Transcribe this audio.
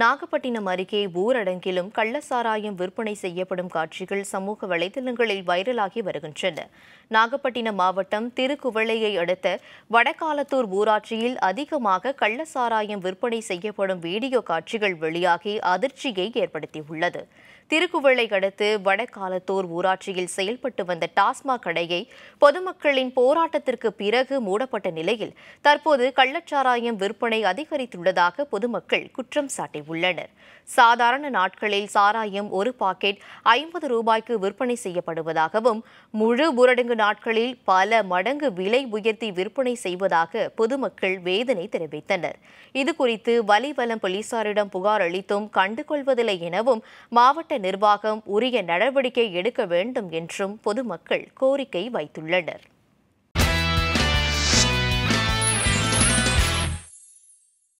நாகப்பட்டினம் அருகே ஊரடங்கிலும் கள்ளசாராயம் விற்பனை செய்யப்படும் காட்சிகள் சமூக வலைதளங்களில் வைரலாகி வருகின்றன நாகப்பட்டினம் மாவட்டம் திருக்குவளையை அடுத்த வடகாலத்தூர் ஊராட்சியில் அதிகமாக கள்ளசாராயம் விற்பனை செய்யப்படும் வீடியோ காட்சிகள் வெளியாகி அதிர்ச்சியை ஏற்படுத்தியுள்ளது திருக்குவளை அடுத்து வடகாலத்தூர் ஊராட்சியில் செயல்பட்டு வந்த டாஸ்மாக் கடையை பொதுமக்களின் போராட்டத்திற்கு பிறகு மூடப்பட்ட நிலையில் தற்போது கள்ளச்சாராயம் விற்பனை அதிகரித்துள்ளதாக பொதுமக்கள் குற்றம் சாட்டினர் உள்ளனர் சாதாரண நாட்களில் சாராயம் ஒரு பாக்கெட் ஐம்பது ரூபாய்க்கு விற்பனை செய்யப்படுவதாகவும் முழு ஊரடங்கு நாட்களில் பல மடங்கு விலை உயர்த்தி விற்பனை செய்வதாக பொதுமக்கள் வேதனை தெரிவித்தனர் இதுகுறித்து வலிவலம் போலீசாரிடம் புகார் அளித்தும் கண்டுகொள்வதில்லை எனவும் மாவட்ட நிர்வாகம் உரிய நடவடிக்கை எடுக்க வேண்டும் என்றும் பொதுமக்கள் கோரிக்கை வைத்துள்ளனர்